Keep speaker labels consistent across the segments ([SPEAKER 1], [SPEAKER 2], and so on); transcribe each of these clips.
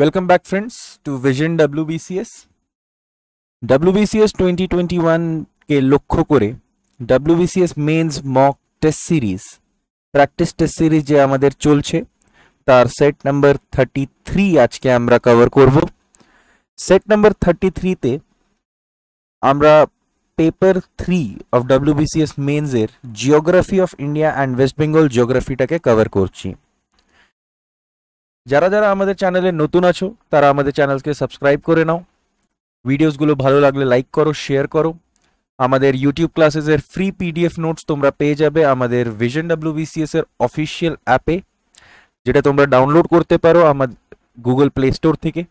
[SPEAKER 1] Welcome back friends to Vision WBCS. WBCS 2021 কে লক্ষ্য করে WBCS mains mock test series practice test series যে আমাদের চলছে তার সেট নাম্বার 33 আজকে আমরা কভার করব সেট নাম্বার 33 তে আমরা পেপার 3 অফ WBCS মেন্স এর geography of India and West Bengal জিওগ্রাফিটাকে কভার করছি যারা যারা আমাদের চ্যানেলে নতুন আছো তারা আমাদের চ্যানেলকে সাবস্ক্রাইব করে নাও ভিডিওসগুলো ভালো লাগলে লাইক করো শেয়ার করো আমাদের ইউটিউব ক্লাসেসের ফ্রি পিডিএফ নোটস তোমরা পেয়ে যাবে আমাদের ভিশন ডাব্লিউবিসিএস এর অফিসিয়াল অ্যাপে যেটা তোমরা ডাউনলোড করতে পারো আমাদের গুগল প্লে স্টোর থেকে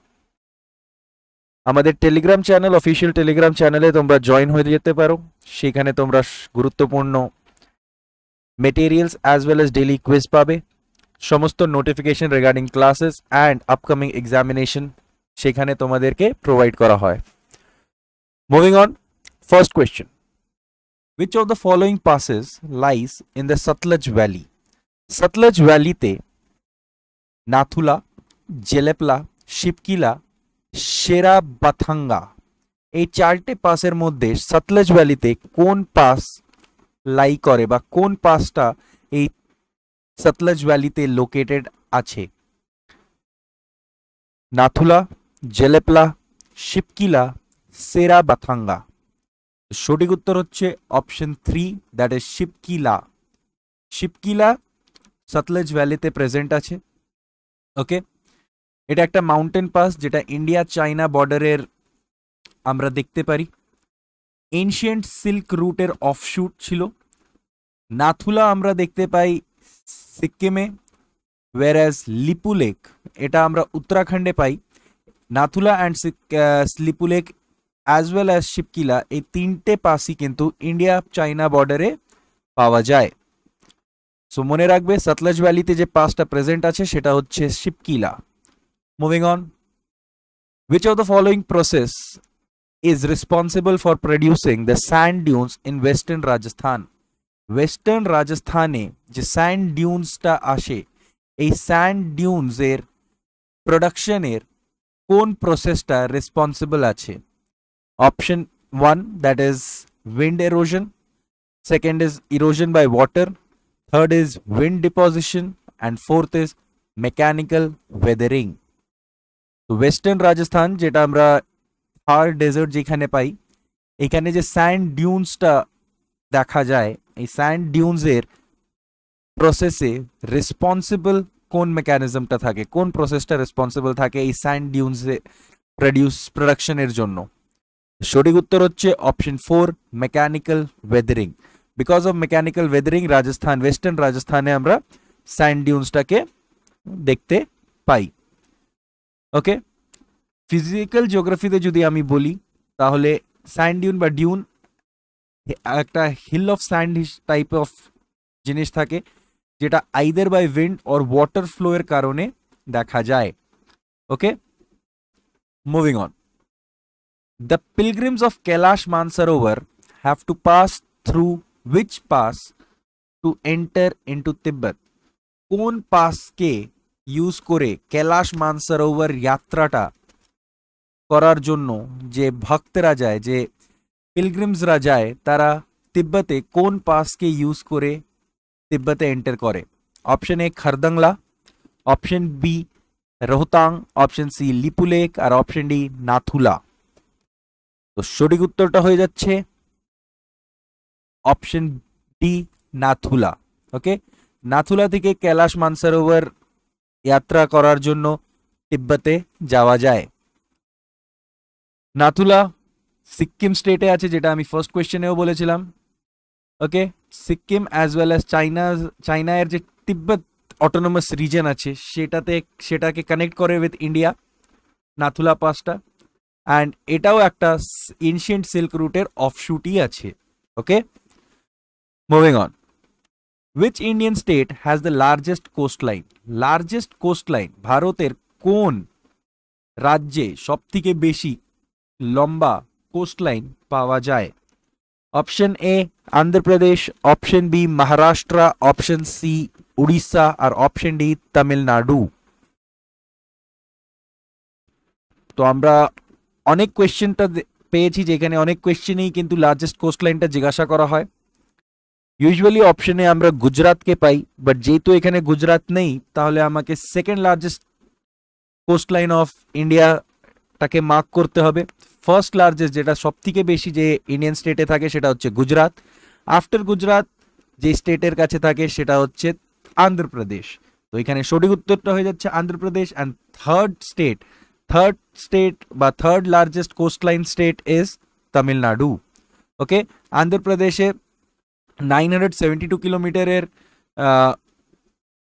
[SPEAKER 1] আমাদের টেলিগ্রাম চ্যানেল অফিসিয়াল টেলিগ্রাম চ্যানেলে তোমরা জয়েন হয়ে যেতে পারো সেখানে তোমরা গুরুত্বপূর্ণ materials as well as daily quiz পাবে সমস্ত notification regarding classes and upcoming examination সেখানে তোমাদেরকে প্রোভাইড করা হয় moving on first question which of the following passes lies in the Sutlej valley Sutlej ভ্যালিতে নাথুলা জেলেপলা শিবকিলা সেরা বাথাঙ্গা এই চারটে পাসের মধ্যে সতলজ ভ্যালিতে কোন পাস লাই করে বা কোন পাসটা এই সতলজ ভ্যালিতে লোকেটেড আছে নাথুলা জেলেপলা শিপকিলা সেরা বাথাঙ্গা সঠিক উত্তর হচ্ছে option three that is Shipkila Shipkila Sutlej ভ্যালিতে প্রেজেন্ট আছে ওকে এটা একটা মাউন্টেন পাস যেটা ইন্ডিয়া চায়না বর্ডারের আমরা দেখতে পারি এনশিয়েন্ট সিল্ক রুটের অফশুট ছিল নাথুলা আমরা দেখতে পাই सिक्के में वेयर एज लिपुलेक एटा हमरा उत्तराखंडे पाई Nathula and Lipulekh as well as Shipkila ए तीनते पासी किंतु इंडिया चाइना बॉर्डर ए पावा जाय सो মনে রাখবে সতলজ বালি তে যে পাসটা প্রেজেন্ট আছে সেটা হচ্ছে Shipkila moving on which of the following process is responsible for producing the sand dunes in western Rajasthan western Rajasthan जो सैंड डिन्सा आसे ये सैंड डिउन्सर प्रोडक्शन को प्रसेसटा responsible option one that is wind erosion second is erosion by water third is wind deposition and fourth is mechanical weathering western Rajasthan जेटा Thar desert जेखने पाई ये सैंड डिन्सा देखा जाए এই স্যান্ড ডিউনস এর প্রসেসে রেসপন্সিবল কোন মেকানিজম টা থাকে কোন প্রসেস টা রেসপন্সিবল থাকে এই স্যান্ড ডিউনস এ রিডিউস প্রোডাকশনের জন্য সঠিক উত্তর হচ্ছে option 4 mechanical weathering because of mechanical weathering Rajasthan western রাজস্থানে আমরা স্যান্ড ডিউনসটাকে দেখতে পাই ওকে ফিজিক্যাল জিওগ্রাফি তে যদি আমি বলি তাহলে স্যান্ড ডিউন বা ডিউন एकटा hill of sands type of জিনিষ থাকে যেটা either by wind or water flow এর কারণে দেখা যায় okay moving on the pilgrims of Kailash Mansarovar have to pass through which pass to enter into Tibet কোন পাস কে ইউজ করে कैलाश मानसरोवर যাত্রাটা করার জন্য যে ভক্তরা যায় যে পিলগ্রিমসরা যায় তারা তিব্বতে কোন পাসকে ইউজ করে তিব্বতে এন্টার করে option A Khardungla option B Rohtang option C Lipulekh আর অপশন ডি নাথুলা তো সঠিক উত্তরটা হয়ে যাচ্ছে option D Nathula okay Nathula থেকে কৈলাস মানসরোবর যাত্রা করার জন্য তিব্বতে যাওয়া যায় নাথুলা সিকিম স্টেটে আছে যেটা আমি ফার্স্ট কোয়েশ্চেনেও বলেছিলাম okay Sikkim as well as China চাইনায়ের যে তিব্বত অটোনোমাস রিজন আছে সেটাতে সেটাকে কানেক্ট করে উইথ ইন্ডিয়া নাথুলা পাসটা অ্যান্ড এটাও একটা এনশিয়েন্ট সিল্ক রুটের অফশুটই আছে okay moving on which Indian state has the largest coastline largest coastline ভারতের কোন রাজ্যে সবথেকে বেশি লম্বা কোস্টলাইন পাওয়া যায় option A Andhra Pradesh option B Maharashtra option C Orissa আর অপশন ডি তামিলনাড়ু তো আমরা অনেক কোয়েশ্চেনটা পেয়েছি যেখানে অনেক কোয়েশ্চেনেই কিন্তু লার্জেস্ট কোস্টলাইনটা জিজ্ঞাসা করা হয় ইউজুয়ালি অপশনে আমরা গুজরাতকে পাই বাট যেহেতু এখানে গুজরাত নেই তাহলে আমাকে সেকেন্ড লার্জেস্ট কোস্টলাইন অফ ইন্ডিয়াটাকে মার্ক করতে হবে ফার্স্ট লার্জেস্ট যেটা সব থেকে বেশি যে ইন্ডিয়ান স্টেটে থাকে সেটা হচ্ছে গুজরাট আফটার গুজরাট যে স্টেটের কাছে থাকে সেটা হচ্ছে আন্ধ্রপ্রদেশ তো এখানে সঠিক উত্তরটা হয়ে যাচ্ছে Andhra Pradesh and third state third state বা third largest coastline state is Tamil Nadu okay আন্ধ্রপ্রদেশে নাইন হান্ড্রেড সেভেন্টি টু কিলোমিটারের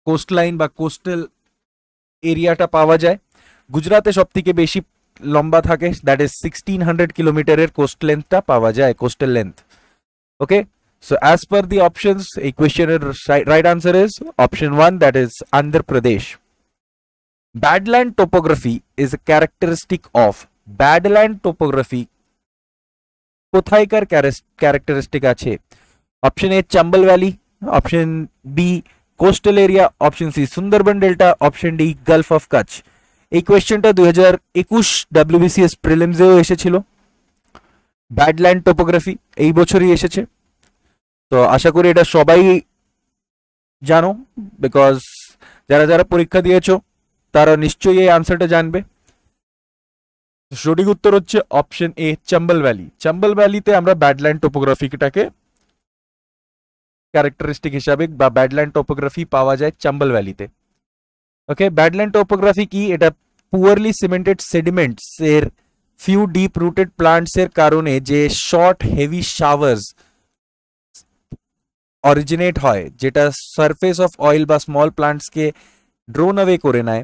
[SPEAKER 1] কোস্টলাইন বা কোস্টাল এরিয়াটা পাওয়া যায় গুজরাতে সবথেকে বেশি লম্বা থাকে দ্যাট ইজ সিক্সটিন হান্ড্রেড কিলোমিটারের কোস্ট লেন্থটা পাওয়া যায় coastal length okay so as per the options এই কোয়েশ্চেনের right answer is option one that is Andhra Pradesh Badland topography is a characteristic of badland topography কোথায়কার characteristic আছে option A Chambal valley option B coastal area option C Sundarban delta option D gulf of Kutch এই কোয়েশ্চেনটা দুই হাজার একুশ WBCS প্রিলিমসেও এসেছিল ব্যাডল্যান্ড topography এই বছরই এসেছে তো আশা করি এটা সবাই জানো বিকজ যারা যারা পরীক্ষা দিয়েছ তারা নিশ্চয়ই এই আনসারটা জানবে সঠিক উত্তর হচ্ছে option A Chambal valley Chambal ভ্যালিতে আমরা ব্যাডল্যান্ড টোপোগ্রাফিটাকে ক্যারেক্টারিস্টিক হিসাবে বা ব্যাডল্যান্ড টোপোগ্রাফি পাওয়া যায় চাম্বল ভ্যালিতে Okay, badland topography की it a poorly cemented sediments where few deep rooted plants के कारण जे short heavy showers অরিজিনেট হয় যেটা সারফেস অফ অয়েল বা স্মল প্লান্টসকে ড্রোন অ্যাওয়ে করে নেয়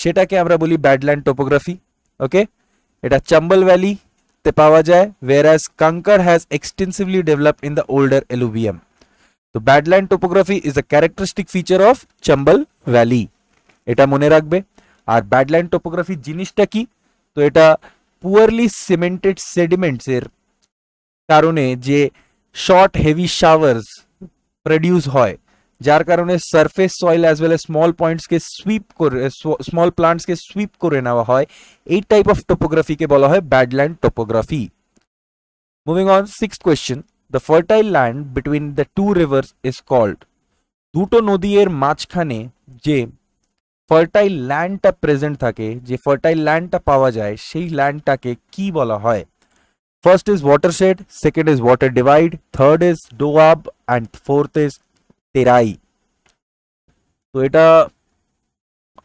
[SPEAKER 1] সেটাকে আমরা বলি ব্যাডল্যান্ড টোপোগ্রাফি ওকে এটা চাম্বল ভ্যালিতে পাওয়া যায় whereas kankar has extensively develop in the older alluvium তো badland topography is the characteristic feature of Chambal valley এটা মনে রাখবে আর ব্যাডল্যান্ড টপোগ্রাফি জিনিসটা কি তো এটা পুয়ারলি সিমেন্টেড সেডিমেন্টস এর কারণে যে শর্ট হেভি শাওয়ার্স प्रोड्यूस হয় যার কারণে surface soil as well as small plants কে সুইপ কো স্মল प्लांट्स के स्वीप को रैना हुआ है ए टाइप ऑफ টপোগ্রাফি কে বলা হয় badland topography moving on sixth question the fertile land between the two rivers is called टूटो নদী এর মাঝখানে যে फर्टाइल लैंडটা প্রেজেন্ট থাকে যে ফার্টাইল ল্যান্ডটা পাওয়া যায় সেই ল্যান্ডটাকে কি বলা হয় first is watershed second is water divide third is doab and fourth is Terai তো এটা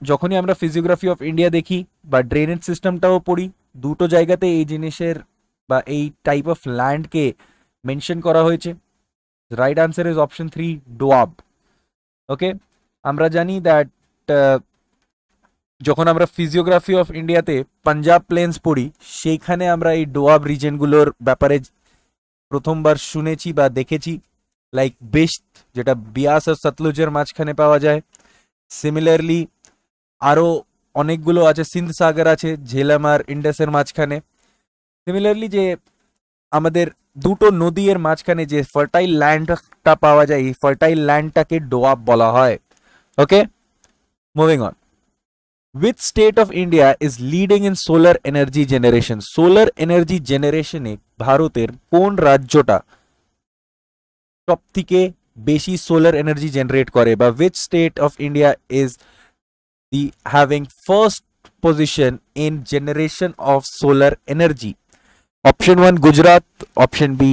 [SPEAKER 1] যখনই আমরা ফিজিওগ্রাফি অফ ইন্ডিয়া দেখি বা ড্রেেনেজ সিস্টেমটা পড়ি দুটো জায়গাতে এই জিনিসের বা এই টাইপ অফ ল্যান্ডকে মেনশন করা হয়েছে right answer is option 3 doab okay আমরা জানি দ্যাট যখন আমরা ফিজিওগ্রাফি অফ ইন্ডিয়াতে পাঞ্জাব প্লেন্স পড়ি সেইখানে আমরা এই ডোয়াব রিজনগুলোর ব্যাপারে প্রথমবার শুনেছি বা দেখেছি লাইক বেস্ট যেটা বিয়াস আর সতলুজের মাঝখানে পাওয়া যায় সিমিলারলি আরও অনেকগুলো আছে সিন্ধ সাগর আছে ঝেলাম আর ইন্ডাসের মাঝখানে সিমিলারলি যে আমাদের দুটো নদী এর মাঝখানে যে ফার্টাইল ল্যান্ডটা পাওয়া যায় এই ফার্টাইল ল্যান্ডটাকে ডোয়াব বলা হয় okay moving on which state of India is leading in solar energy generation? Solar energy generation এ ভারতের কোন রাজ্যটা সব থেকে বেশি সোলার এনার্জি জেনারেট করে বা which state of India is the having first position in generation of solar energy? Option 1 Gujarat, option B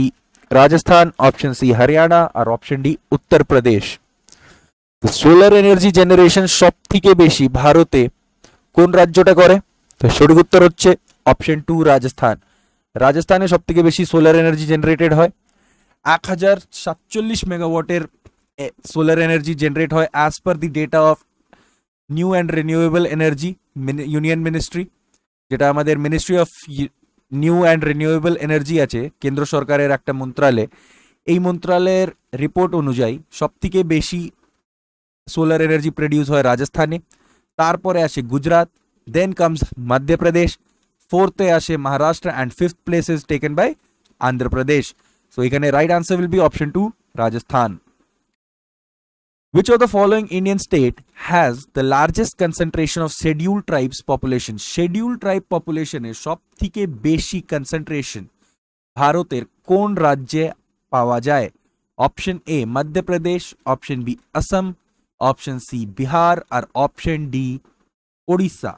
[SPEAKER 1] Rajasthan, option C Haryana or option D Uttar Pradesh. Solar energy generation সব থেকে বেশি ভারতে কোন রাজ্যটা করে তো সঠিক উত্তর হচ্ছে অপশন টু রাজস্থান রাজস্থানে সবথেকে বেশি সোলার এনার্জি জেনারেটেড হয় এক হাজার সাতচল্লিশ মেগাওয়াটের সোলার এনার্জি জেনারেট হয় as per the data of new and renewable energy union ministry যেটা আমাদের ministry of new and renewable energy আছে কেন্দ্র সরকারের একটা মন্ত্রালয়ে এই মন্ত্রালয়ের রিপোর্ট অনুযায়ী সবথেকে বেশি সোলার এনার্জি প্রডিউস হয় রাজস্থানে তারপরে আসে গুজরাট দেন কামস মধ্যপ্রদেশ ফোর্থে আসে Maharashtra and fifth place is taken by Andhra Pradesh so এখানে right answer will be option two Rajasthan Which of the following Indian state has the largest concentration of scheduled tribes population? Scheduled tribe population এর সব থেকে বেশি concentration ভারতের কোন রাজ্যে পাওয়া যায় option A Madhya Pradesh option B Assam option C Bihar और ऑप्शन डी ओडिशा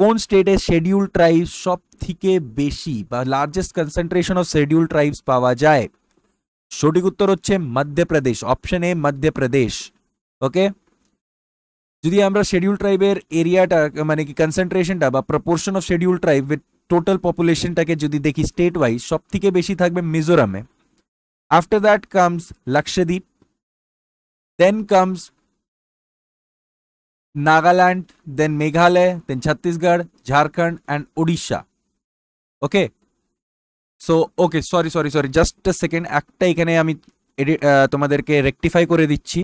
[SPEAKER 1] कौन स्टेटे शेड्यूल ट्राइब सब थे बेसि largest concentration of scheduled tribe पावा जाए सठिक उत्तर हम Madhya Pradesh option A Madhya Pradesh okay जो शेड्यूल ट्राइब एरिया मैं कि concentration proportion of scheduled tribe total population जो देखी स्टेट वाइज सब थे बेसि थक Mizoram after that comes Lakshadweep Then comes Nagaland, then Meghalaya, then Chhattisgarh, Jharkhand, and Odisha. Okay. So, okay, sorry, sorry, sorry. Just a second. একটা এখানে আমি তোমাদেরকে রেকটিফাই করে দিচ্ছি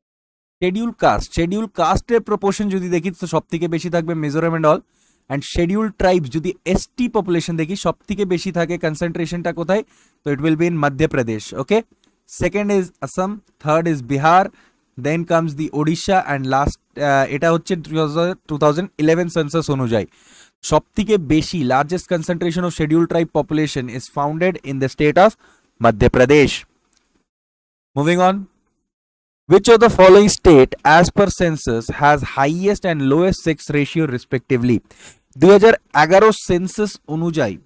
[SPEAKER 1] শেডিউল কাস্ট শেডিউল কাস্টের প্রপোর্শন যদি দেখি তো সব থেকে বেশি থাকবে Mizoram and all and scheduled tribes যদি এসটি পপুলেশন দেখি সব থেকে বেশি থাকে কনসেন্ট্রেশনটা কোথায় তো it will be in Madhya Pradesh okay second is Assam third is Bihar then comes the odisha and last eta uh, 2011 census beshi largest concentration of scheduled tribe population is founded in the state of madhya pradesh moving on which of the following state as per census has highest and lowest sex ratio respectively agaros census onujayi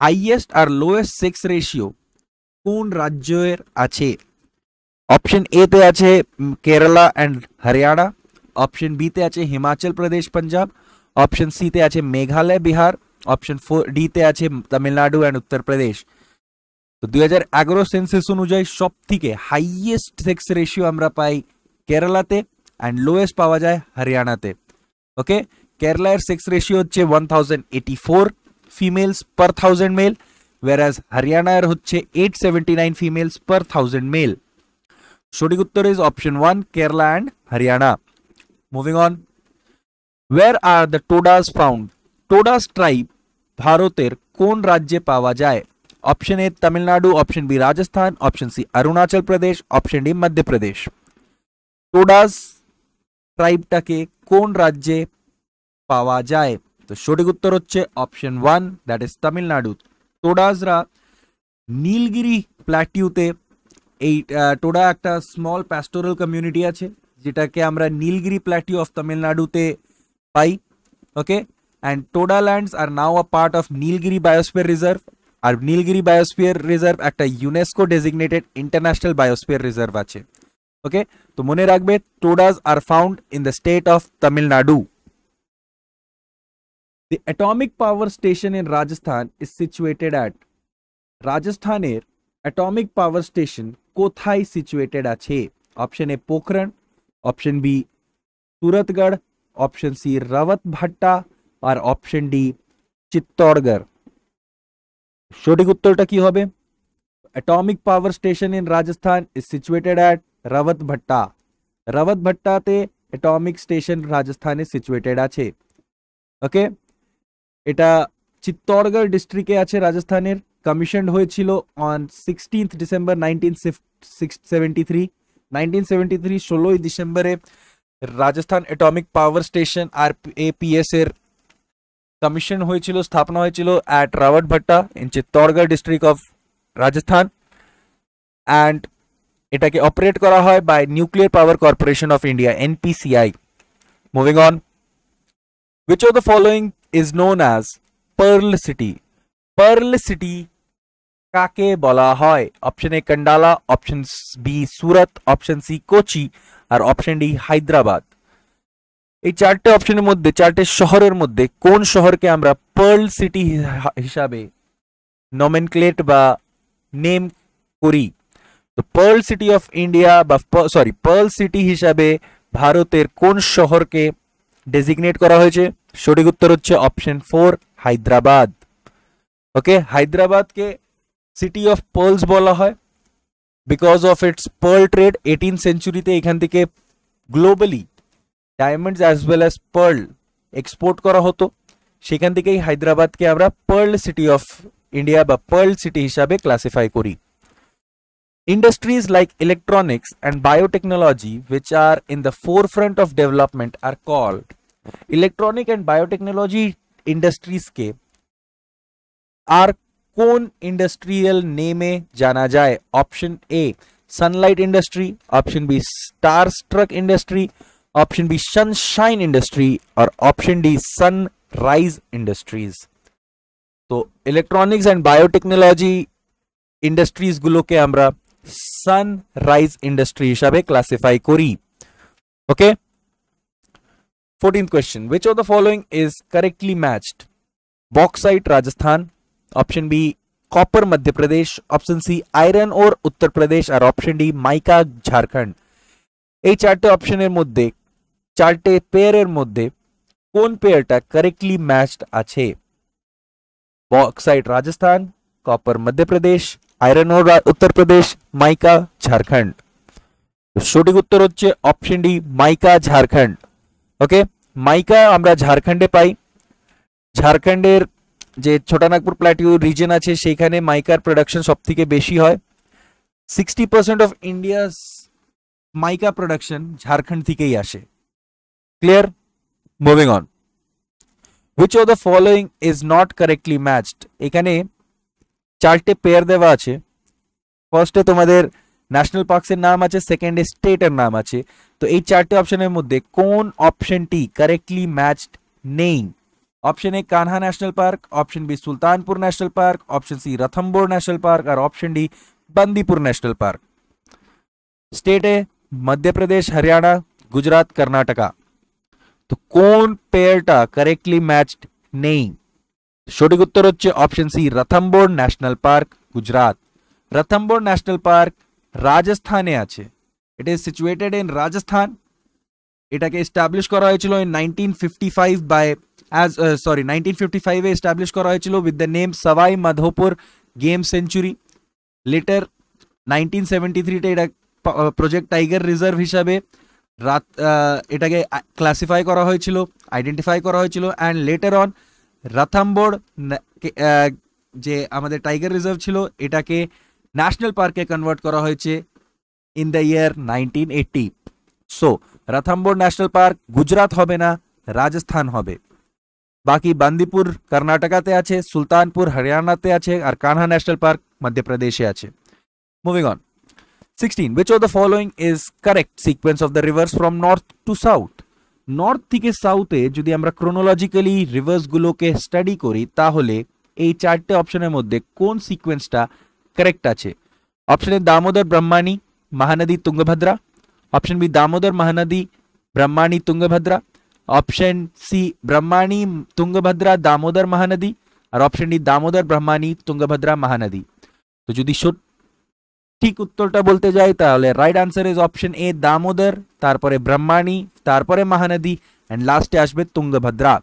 [SPEAKER 1] highest or lowest sex ratio kon rajyer ache option A তে আছে Kerala and Haryana option B তে আছে Himachal Pradesh Punjab option C তে আছে Meghalaya Bihar option four ডিতে আছে Tamil Nadu and Uttar Pradesh তো দুই হাজার এগারো সেন্সেস অনুযায়ী সব থেকে হাইয়েস্ট সেক্স রেশিও আমরা পাই কেরালাতে অ্যান্ড লোয়েস্ট পাওয়া যায় হরিয়ানাতে ওকে কেরালার সেক্স রেশিও হচ্ছে one thousand eighty four females per thousand male whereas হরিয়ানার হচ্ছে eight seventy nine females per thousand male শটীক উত্তর is option 1 Kerala and Haryana moving on where are the Todas found Todas tribe ভারতের কোন রাজ্যে পাওয়া যায় option A Tamil Nadu option B Rajasthan option C Arunachal Pradesh option D Madhya Pradesh Todas ট্রাইবটা কে কোন রাজ্যে পাওয়া যায় তো শটীক উত্তর হচ্ছে অপশন 1 দ্যাট ইজ তামিলনাড়ু টুডাসরা নীলগিরি প্লাটিওতে ए टोडा एक्ट अ स्मॉल पेस्टोरल कम्युनिटी আছে যেটা কে আমরা নীলগিরি প্লেটিও অফ তামিলনাড়ুতে পাই okay and Toda lands are now a part of Nilgiri biosphere reserve আর নীলগিরি বায়োস্ফিয়ার রিজার্ভ একটা UNESCO designated international biosphere reserve আছে ওকে তো মোনে রাগবে Todas are found in the state of Tamil Nadu the atomic power station in Rajasthan is situated at রাজস্থানের اٹমিক power station কোথায় situated আছে option A Pokhran option B Suratgarh option C Rawat Bhatta আর option D Chittorgarh সঠিক উত্তরটা কি হবে atomic power station in Rajasthan is situated at Rawat Bhatta Rawat भट्टा তে اٹমিক স্টেশন राजस्थान में सिचुएटेड है ओके এটা চিত্তরগড় ডিস্ট্রিক্টে আছে राजस्थानের कमिशनड होन sixteenth December nineteen seventy three nineteen seventy three षोलोई डिसेम्बरे Rajasthan atomic power station R A P S एर कमिशन हो स्थापना होट Rawat Bhatta in Chittorgarh district of Rajasthan and इटा के अपरेट करा है by nuclear power corporation of India N P C I moving on which of the following is known as pearl city pearl city কাকে বলা হয় option A Kandla option B Surat option C Kochi আর option D Hyderabad এই চারটে অপশনের মধ্যে চারটে শহরের মধ্যে কোন শহরকে আমরা পার্ল সিটি হিসাবে নমেনক্লেট বা নেম করি তো পার্ল সিটি অফ ইন্ডিয়া বা সরি পার্ল সিটি হিসাবে ভারতের কোন শহরকে ডেজিগনেট করা হয়েছে সঠিক উত্তর হচ্ছে option four Hyderabad okay Hyderabad के सिटी अफ पर्ल्स बला है because of its pearl trade eighteen सेंचुरीते एखान globally diamond as well as pearl export करा हतो से हायद्राबाद के pearl city of India pearl city हिसाब से क्लैसिफाई करी industries like electronics and biotechnology which are in the forefront of development are called electronic and biotechnology industries के आर कौन इंडस्ट्रियल ने में जाना जाए option A sunlight industry option B star struck industry option B sunshine industry और option D sunrise industries तो electronics and biotechnology industries गुलो के हमरा सनराइज इंडस्ट्री हिसाब से क्लासिफाई करी okay fourteen question which of the following is correctly matched bauxite Rajasthan option B copper Madhya Pradesh option C iron ore Uttar Pradesh আর option D mica Jharkhand এই চারটে অপশনের মধ্যে চারটে পেয়ারের মধ্যে কোন পেয়ারটা কারেক্টলি ম্যাচড আছে bauxite Rajasthan copper Madhya Pradesh iron ore Uttar Pradesh mica Jharkhand সঠিক উত্তর হচ্ছে option D mica Jharkhand okay mica আমরা ঝাড়খণ্ডে পাই ঝাড়খণ্ডের যে ছোটানাগপুর প্ল্যাটিউ রিজন আছে সেইখানে মাইকার প্রোডাকশন সব থেকে বেশি হয় sixty percent of India's mica production Jharkhand থেকেই আসে clear moving on which of the following is not correctly matched এখানে চারটে পেয়ার দেওয়া আছে ফার্স্টে তোমাদের ন্যাশনাল পার্কসের নাম আছে সেকেন্ডে স্টেটের নাম আছে তো এই চারটে অপশনের মধ্যে কোন অপশনটি কারেক্টলি ম্যাচড নেই option A Kanha national park option B Sultanpur national park option C Ranthambore national park और option D Bandipur national park state A Madhya Pradesh Haryana Gujarat Karnataka तो कौन पेयरटा करेक्टली मैच्ड नहीं सठिक उत्तर option C Ranthambore national park Gujarat Ranthambore national park Rajasthan it is situated in Rajasthan in nineteen fifty five by as sorry nineteen fifty ফাইভে establish করা হয়েছিল with the name Sawai Madhopur game sanctuary later nineteen seventy থ্রিতে এটা প্রজেক্ট টাইগার রিজার্ভ হিসাবে রাত uh, এটাকে classify uh, করা হয়েছিল আইডেন্টিফাই করা হয়েছিল অ্যান্ড লেটার অন রাথাম্বোর্ড যে আমাদের টাইগার রিজার্ভ ছিল এটাকে ন্যাশনাল পার্কে কনভার্ট করা হয়েছে in the year nineteen eighty so Ranthambore national park Gujarat হবে না রাজস্থান হবে বাকি বান্দিপুর কর্ণাটকাতে আছে সুলতানপুর হরিয়ানাতে আছে আর কানহা ন্যাশনাল পার্ক মধ্যপ্রদেশে আছে moving on sixteen which of the following is correct sequence of the rivers from north to south north থেকে সাউথে যদি আমরা ক্রোনোলজিক্যালি রিভার্সগুলোকে স্টাডি করি তাহলে এই চারটে অপশনের মধ্যে কোন সিকোয়েন্সটা কারেক্ট আছে option A Damodar Brahmani Mahanadi Tungabhadra option B Damodar Mahanadi Brahmani Tungabhadra option C Brahmani tungabhadra Damodar Mahanadi আর option D Damodar Brahmani tungabhadra Mahanadi তো যদি ঠিক উত্তরটা বলতে যাই তাহলে right answer is option A Damodar তারপরে ব্রহ্মাণী তারপরে মহানদী এন্ড লাস্টে আসবে tungabhadra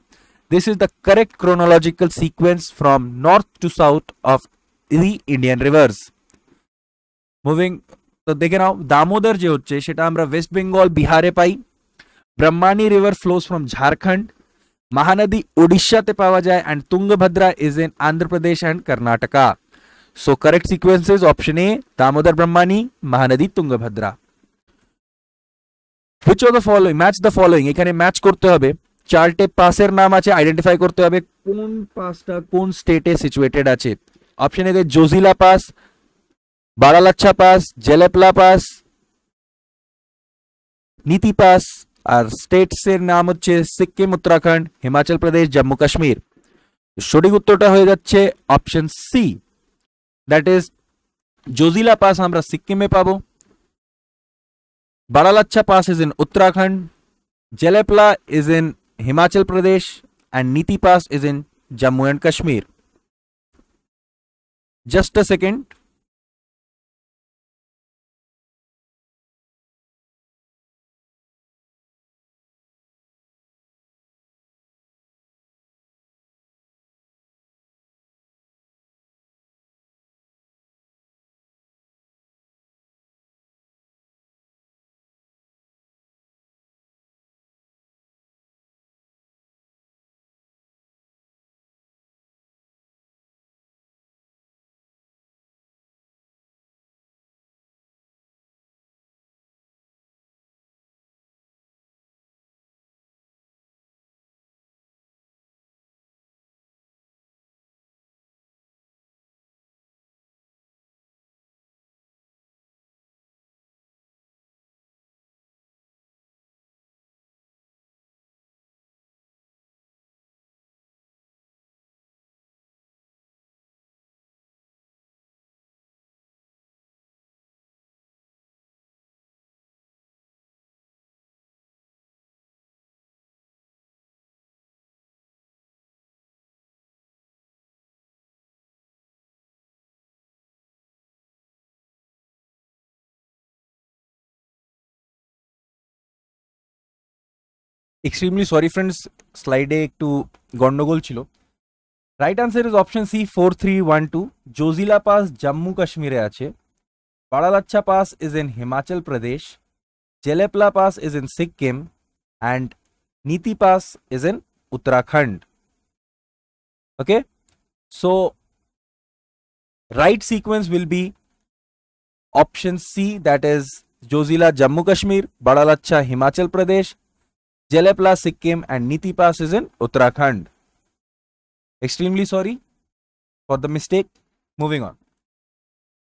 [SPEAKER 1] this is the correct chronological sequence from north to south of three Indian rivers moving তো দেখেন দামোদর যে হচ্ছে সেটা আমরা ওয়েস্ট বেঙ্গল বিহারে পাই Brahmani River flows from Jharkhand. Mahanadi Odisha te paava jay and Tungabhadra is in Andhra Pradesh and Karnataka. So correct sequence is option A Damodar Brahmani Mahanadi Tungabhadra. Which of the following match the following এখানে match করতে হবে চার্টে পাসের নাম আছে identify করতে হবে কোন পাসটা কোন স্টেটে সিচুয়েটেড আছে অপশন এতে Zojila pass Baralacha pass Jelepla pass Niti pass আর স্টেটসের নাম হচ্ছে সিকিম উত্তরাখণ্ড হিমাচল প্রদেশ জম্মু কাশ্মীর সঠিক উত্তরটা হয়ে যাচ্ছে option C that is Zojila pass আমরা সিকিমে পাবো Baralacha pass is in Uttarakhand Jelepla is in Himachal Pradesh and Niti Pass is in Jammu and Kashmir. Just a second. Extremely sorry friends স্লাইডে একটু গন্ডগোল ছিল right answer is option C four three one two Zojila pass Jammu কাশ্মীরে আছে Baralacha pass is in Himachal Pradesh Jelepla pass is in Sikkim and Niti pass is in Uttarakhand okay so right sequence will be option c that is jozila jammu kashmir badalacha himachal pradesh Jelepla Sikkim and Niti pass is in Uttarakhand extremely sorry for the mistake moving on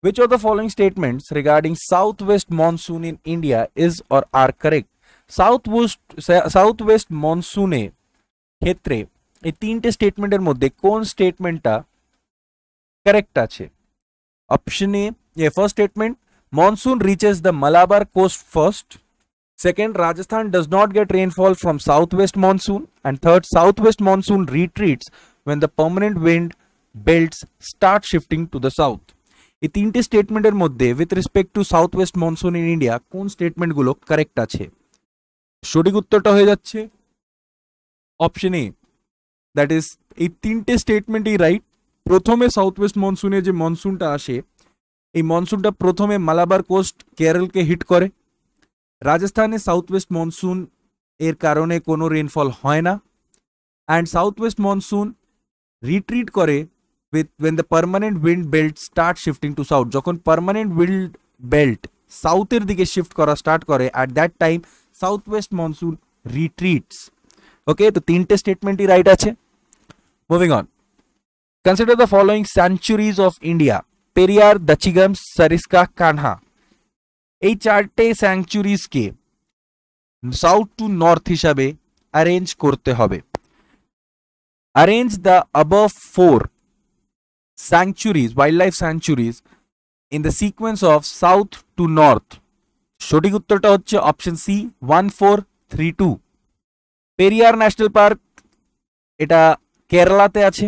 [SPEAKER 1] which of the following statement regarding south west monsoon in India is or are correct south west south west monsoon क्षेत्र तीनटे स्टेटमेंटर मध्य कौन statement correct option A first statement monsoon reaches the Malabar coast first Second, Rajasthan does not get rainfall from southwest monsoon. And third, southwest monsoon retreats when the permanent wind belts start shifting to the south. এই তিনটে স্টেটমেন্টের মধ্যে with respect to south west monsoon in India কোন স্টেটমেন্টগুলো correct আছে সঠিক উত্তরটা হয়ে যাচ্ছে অপশন এ দ্যাট ইজ এই তিনটে স্টেটমেন্টই রাইট প্রথমে সাউথ ওয়েস্ট মনসুনে যে মনসুনটা আসে এই মনসুনটা প্রথমে মালাবার কোস্ট কেরলকে হিট করে राजस्थान साउथ वेस्ट मनसून एर कारण को रेनफल है ना and south west monsoon retreat कर the permanent wind belt start shifting to south जो परमानेंट उन्ड बेल्ट साउथर दिखे शिफ्ट करा स्टार्ट कर at that time south west monsoon retreats okay तो तीनटे स्टेटमेंट ही right moving on consider the following sanctuaries of India Periyar Dachigam Sariska Kanha এই চারটে স্যাংচুরিজকে সাউথ টু নর্থ হিসাবে অ্যারেঞ্জ করতে হবে arrange the above four sanctuaries wild life স্যাংচুরিজ in the sequence of south to north সঠিক উত্তরটা হচ্ছে option C one four three two Periyar national park এটা কেরালাতে আছে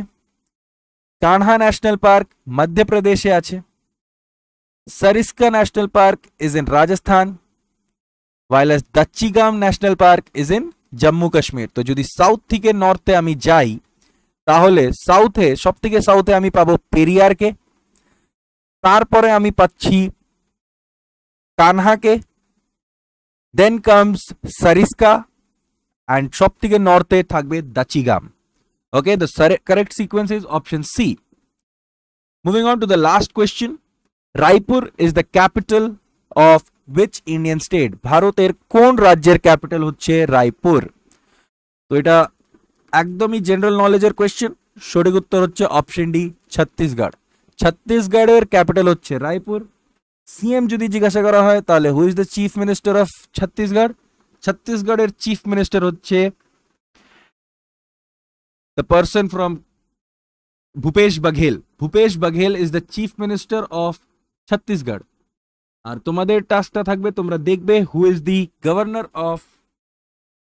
[SPEAKER 1] কানহা ন্যাশনাল পার্ক মধ্যপ্রদেশে আছে Sariska National Park is in Rajasthan, while as Dachigam National Park is in Jammu Kashmir. তো যদি সাউথ থেকে নর্থে আমি যাই তাহলে সাউথে সব থেকে সাউথে আমি পাবো পেরিয়ারকে তারপরে আমি পাচ্ছি কানহাকে দেন কামস সারিস্কা অ্যান্ড সব থেকে নর্থে থাকবে Dachigam okay the correct sequence is option C moving on to the last question Raipur is the capital of which Indian state ভারতের কোন রাজ্যের ক্যাপিটাল হচ্ছে রায়পুর তো এটা একদমই জেনারেল নলেজের কোয়েশ্চেন সঠিক উত্তর হচ্ছে অপশন ডি ছত্তিশগড় ছত্তিশগড়ের ক্যাপিটাল হচ্ছে রায়পুর সিএম যদি জিজ্ঞাসা করা হয় তাহলে who is the chief minister of Chhattisgarh ছত্তিশগড়ের চিফ মিনিস্টার হচ্ছে the person from Bhupesh Baghel Bhupesh Baghel is the chief minister of Chhattisgarh और तुम्हारे टास्क तुम्हारा देखो who is the governor of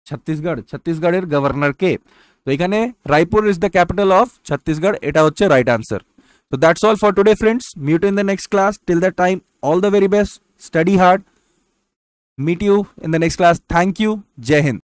[SPEAKER 1] Chhattisgarh Chhattisgarh governor के तो ये Raipur is the capital of Chhattisgarh at he right answer तो that's all for today friends meet in the next class till the time all the very best study hard meet you in the next class thank you Jai Hind